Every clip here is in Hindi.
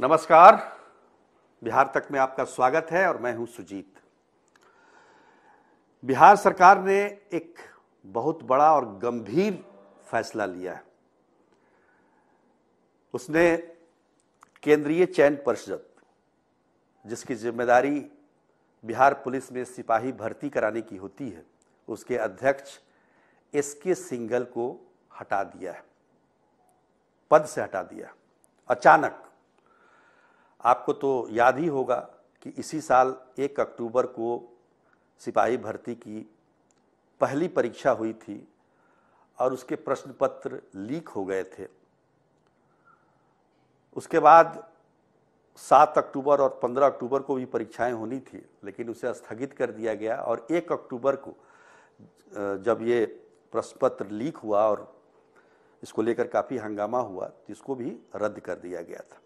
नमस्कार बिहार तक में आपका स्वागत है और मैं हूं सुजीत बिहार सरकार ने एक बहुत बड़ा और गंभीर फैसला लिया है उसने केंद्रीय चयन परिषद जिसकी जिम्मेदारी बिहार पुलिस में सिपाही भर्ती कराने की होती है उसके अध्यक्ष एस के सिंगल को हटा दिया है पद से हटा दिया अचानक आपको तो याद ही होगा कि इसी साल एक अक्टूबर को सिपाही भर्ती की पहली परीक्षा हुई थी और उसके प्रश्न पत्र लीक हो गए थे उसके बाद सात अक्टूबर और पंद्रह अक्टूबर को भी परीक्षाएं होनी थी लेकिन उसे स्थगित कर दिया गया और एक अक्टूबर को जब ये प्रश्न पत्र लीक हुआ और इसको लेकर काफ़ी हंगामा हुआ तो इसको भी रद्द कर दिया गया था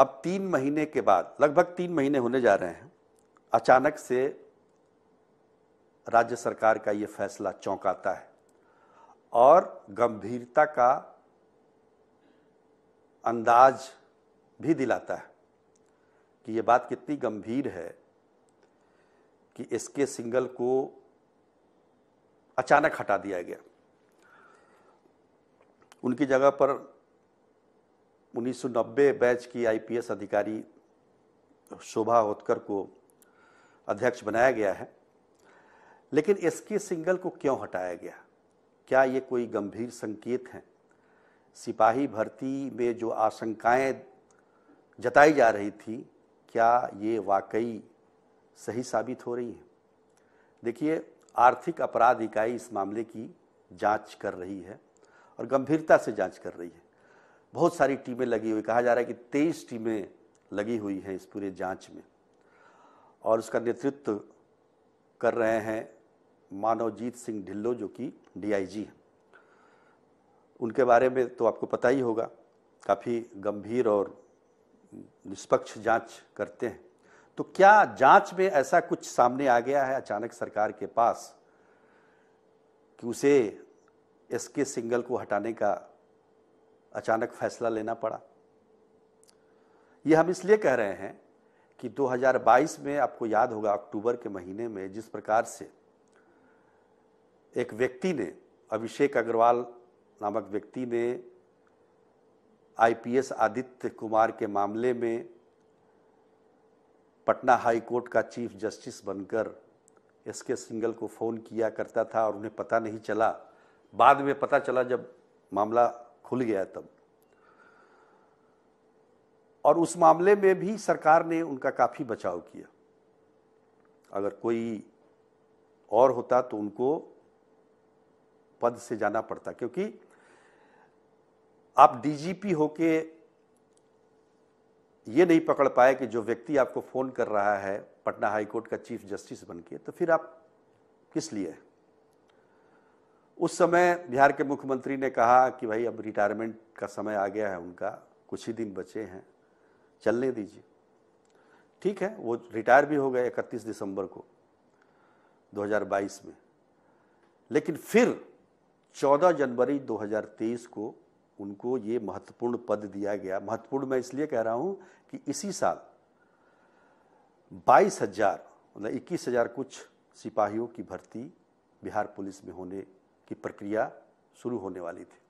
अब तीन महीने के बाद लगभग तीन महीने होने जा रहे हैं अचानक से राज्य सरकार का ये फैसला चौंकाता है और गंभीरता का अंदाज भी दिलाता है कि ये बात कितनी गंभीर है कि इसके सिंगल को अचानक हटा दिया गया उनकी जगह पर 1990 बैच की आईपीएस अधिकारी शोभा होतकर को अध्यक्ष बनाया गया है लेकिन एस के सिंगल को क्यों हटाया गया क्या ये कोई गंभीर संकेत हैं सिपाही भर्ती में जो आशंकाएं जताई जा रही थी क्या ये वाकई सही साबित हो रही हैं देखिए आर्थिक अपराध इकाई इस मामले की जांच कर रही है और गंभीरता से जांच कर रही है बहुत सारी टीमें लगी हुई कहा जा रहा है कि तेईस टीमें लगी हुई हैं इस पूरे जांच में और उसका नेतृत्व कर रहे हैं मानवजीत सिंह ढिल्लो जो कि डीआईजी हैं उनके बारे में तो आपको पता ही होगा काफ़ी गंभीर और निष्पक्ष जांच करते हैं तो क्या जांच में ऐसा कुछ सामने आ गया है अचानक सरकार के पास कि उसे एस के सिंगल को हटाने का अचानक फैसला लेना पड़ा ये हम इसलिए कह रहे हैं कि 2022 में आपको याद होगा अक्टूबर के महीने में जिस प्रकार से एक व्यक्ति ने अभिषेक अग्रवाल नामक व्यक्ति ने आईपीएस आदित्य कुमार के मामले में पटना हाई कोर्ट का चीफ जस्टिस बनकर एस के सिंगल को फ़ोन किया करता था और उन्हें पता नहीं चला बाद में पता चला जब मामला खुल गया तब और उस मामले में भी सरकार ने उनका काफ़ी बचाव किया अगर कोई और होता तो उनको पद से जाना पड़ता क्योंकि आप डीजीपी होके ये नहीं पकड़ पाए कि जो व्यक्ति आपको फ़ोन कर रहा है पटना हाईकोर्ट का चीफ जस्टिस बन के तो फिर आप किस लिए है उस समय बिहार के मुख्यमंत्री ने कहा कि भाई अब रिटायरमेंट का समय आ गया है उनका कुछ ही दिन बचे हैं चलने दीजिए ठीक है वो रिटायर भी हो गए 31 दिसंबर को 2022 में लेकिन फिर 14 जनवरी 2023 को उनको ये महत्वपूर्ण पद दिया गया महत्वपूर्ण मैं इसलिए कह रहा हूँ कि इसी साल बाईस हजार मतलब इक्कीस हजार कुछ सिपाहियों की भर्ती बिहार पुलिस में होने की प्रक्रिया शुरू होने वाली थी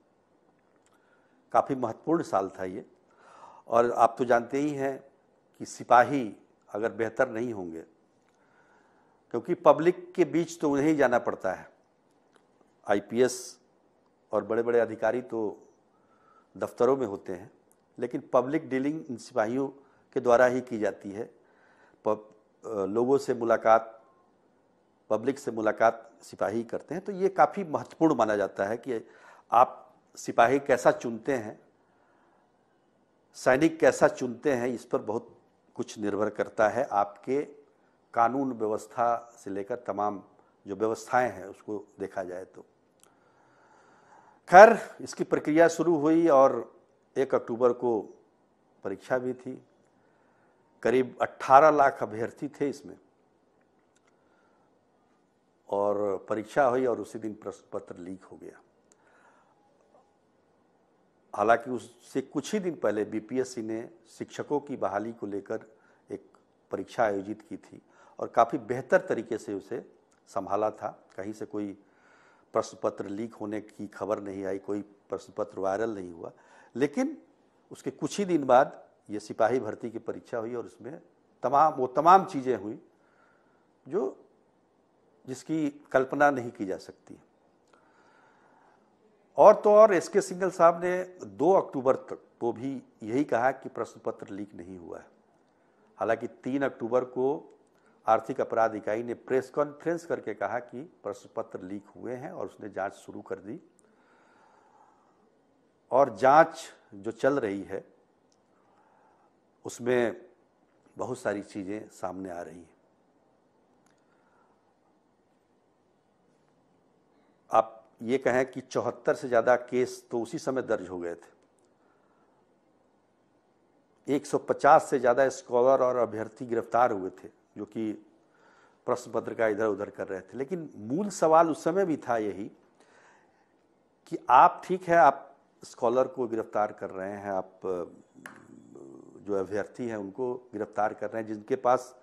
काफ़ी महत्वपूर्ण साल था ये और आप तो जानते ही हैं कि सिपाही अगर बेहतर नहीं होंगे क्योंकि पब्लिक के बीच तो उन्हें ही जाना पड़ता है आईपीएस और बड़े बड़े अधिकारी तो दफ्तरों में होते हैं लेकिन पब्लिक डीलिंग इन सिपाहियों के द्वारा ही की जाती है लोगों से मुलाकात पब्लिक से मुलाकात सिपाही करते हैं तो ये काफ़ी महत्वपूर्ण माना जाता है कि आप सिपाही कैसा चुनते हैं सैनिक कैसा चुनते हैं इस पर बहुत कुछ निर्भर करता है आपके कानून व्यवस्था से लेकर तमाम जो व्यवस्थाएं हैं उसको देखा जाए तो खैर इसकी प्रक्रिया शुरू हुई और एक अक्टूबर को परीक्षा भी थी करीब 18 लाख अभ्यर्थी थे इसमें और परीक्षा हुई और उसी दिन प्रश्न पत्र लीक हो गया हालांकि उससे कुछ ही दिन पहले बीपीएससी ने शिक्षकों की बहाली को लेकर एक परीक्षा आयोजित की थी और काफ़ी बेहतर तरीके से उसे संभाला था कहीं से कोई प्रश्न पत्र लीक होने की खबर नहीं आई कोई प्रश्न पत्र वायरल नहीं हुआ लेकिन उसके कुछ ही दिन बाद ये सिपाही भर्ती की परीक्षा हुई और उसमें तमाम वो तमाम चीज़ें हुई जो जिसकी कल्पना नहीं की जा सकती और तो और एस के सिंगल साहब ने 2 अक्टूबर तक को भी यही कहा कि प्रश्न पत्र लीक नहीं हुआ है हालांकि 3 अक्टूबर को आर्थिक अपराध इकाई ने प्रेस कॉन्फ्रेंस करके कहा कि प्रश्न पत्र लीक हुए हैं और उसने जांच शुरू कर दी और जांच जो चल रही है उसमें बहुत सारी चीज़ें सामने आ रही हैं आप ये कहें कि चौहत्तर से ज़्यादा केस तो उसी समय दर्ज हो गए थे 150 से ज़्यादा स्कॉलर और अभ्यर्थी गिरफ्तार हुए थे जो कि प्रश्न पत्र का इधर उधर कर रहे थे लेकिन मूल सवाल उस समय भी था यही कि आप ठीक है आप स्कॉलर को गिरफ्तार कर रहे हैं आप जो अभ्यर्थी हैं उनको गिरफ्तार कर रहे हैं जिनके पास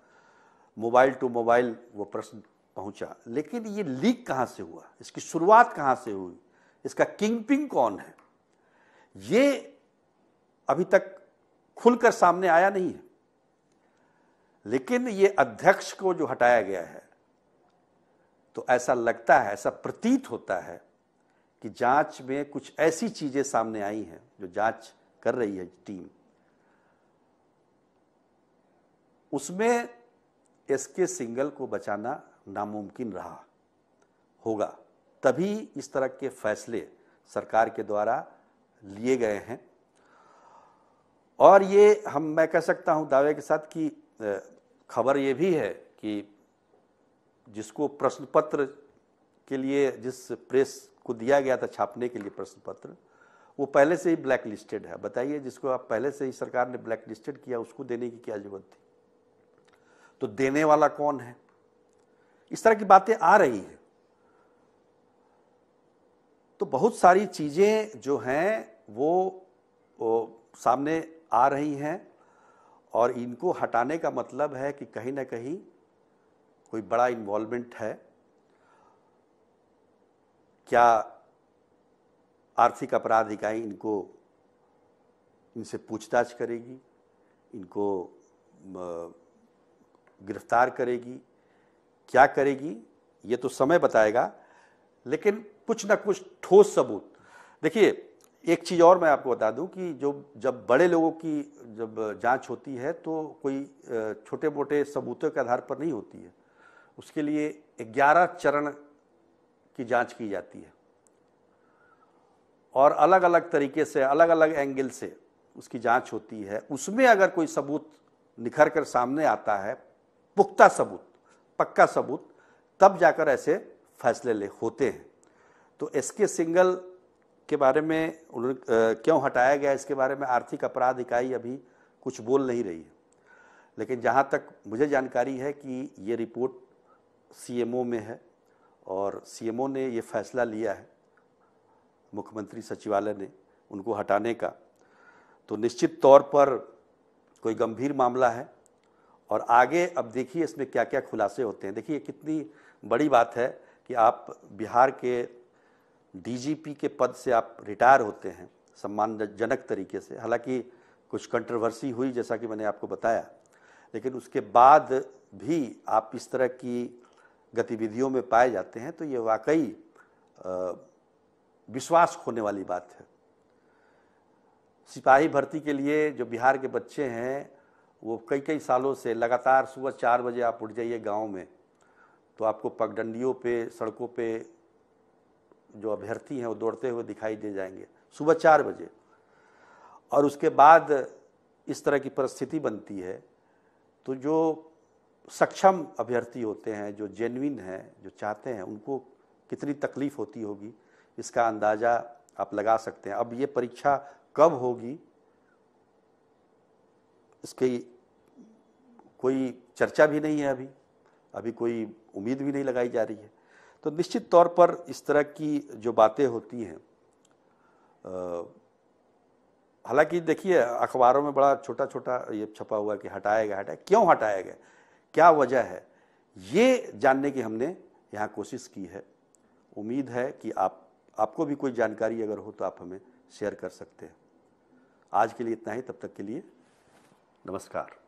मोबाइल टू मोबाइल वो प्रश्न पहुंचा लेकिन ये लीक कहाँ से हुआ इसकी शुरुआत कहाँ से हुई इसका पिंग कौन है ये अभी तक खुलकर सामने आया नहीं है लेकिन ये अध्यक्ष को जो हटाया गया है तो ऐसा लगता है ऐसा प्रतीत होता है कि जांच में कुछ ऐसी चीजें सामने आई हैं जो जांच कर रही है टीम उसमें एस के सिंगल को बचाना नामुमकिन रहा होगा तभी इस तरह के फैसले सरकार के द्वारा लिए गए हैं और ये हम मैं कह सकता हूं दावे के साथ कि खबर ये भी है कि जिसको प्रश्न पत्र के लिए जिस प्रेस को दिया गया था छापने के लिए प्रश्न पत्र वो पहले से ही ब्लैक लिस्टेड है बताइए जिसको आप पहले से ही सरकार ने ब्लैक लिस्टेड किया उसको देने की क्या जरूरत थी तो देने वाला कौन है इस तरह की बातें आ रही है तो बहुत सारी चीज़ें जो हैं वो, वो सामने आ रही हैं और इनको हटाने का मतलब है कि कहीं ना कहीं कोई बड़ा इन्वॉल्वमेंट है क्या आर्थिक अपराध इकाई इनको इनसे पूछताछ करेगी इनको गिरफ्तार करेगी क्या करेगी ये तो समय बताएगा लेकिन कुछ ना कुछ ठोस सबूत देखिए एक चीज़ और मैं आपको बता दूं कि जो जब बड़े लोगों की जब जांच होती है तो कोई छोटे मोटे सबूतों के आधार पर नहीं होती है उसके लिए ग्यारह चरण की जांच की जाती है और अलग अलग तरीके से अलग अलग एंगल से उसकी जांच होती है उसमें अगर कोई सबूत निखर कर सामने आता है पुख्ता सबूत पक्का सबूत तब जाकर ऐसे फैसले ले होते हैं तो एस के सिंगल के बारे में उन्होंने क्यों हटाया गया इसके बारे में आर्थिक अपराध इकाई अभी कुछ बोल नहीं रही है लेकिन जहाँ तक मुझे जानकारी है कि ये रिपोर्ट सीएमओ में है और सीएमओ ने ये फैसला लिया है मुख्यमंत्री सचिवालय ने उनको हटाने का तो निश्चित तौर पर कोई गंभीर मामला है और आगे अब देखिए इसमें क्या क्या खुलासे होते हैं देखिए कितनी बड़ी बात है कि आप बिहार के डीजीपी के पद से आप रिटायर होते हैं सम्मानजनक तरीके से हालांकि कुछ कंट्रोवर्सी हुई जैसा कि मैंने आपको बताया लेकिन उसके बाद भी आप इस तरह की गतिविधियों में पाए जाते हैं तो ये वाकई विश्वास खोने वाली बात है सिपाही भर्ती के लिए जो बिहार के बच्चे हैं वो कई कई सालों से लगातार सुबह चार बजे आप उठ जाइए गांव में तो आपको पगडंडियों पे सड़कों पे जो अभ्यर्थी हैं वो दौड़ते हुए दिखाई दे जाएंगे सुबह चार बजे और उसके बाद इस तरह की परिस्थिति बनती है तो जो सक्षम अभ्यर्थी होते हैं जो जेनविन हैं जो चाहते हैं उनको कितनी तकलीफ़ होती होगी इसका अंदाज़ा आप लगा सकते हैं अब ये परीक्षा कब होगी इसकी कोई चर्चा भी नहीं है अभी अभी कोई उम्मीद भी नहीं लगाई जा रही है तो निश्चित तौर पर इस तरह की जो बातें होती हैं हालांकि देखिए अखबारों में बड़ा छोटा छोटा ये छपा हुआ कि हटाया गया हटाया क्यों हटाया गया क्या वजह है ये जानने की हमने यहाँ कोशिश की है उम्मीद है कि आप आपको भी कोई जानकारी अगर हो तो आप हमें शेयर कर सकते हैं आज के लिए इतना ही तब तक के लिए नमस्कार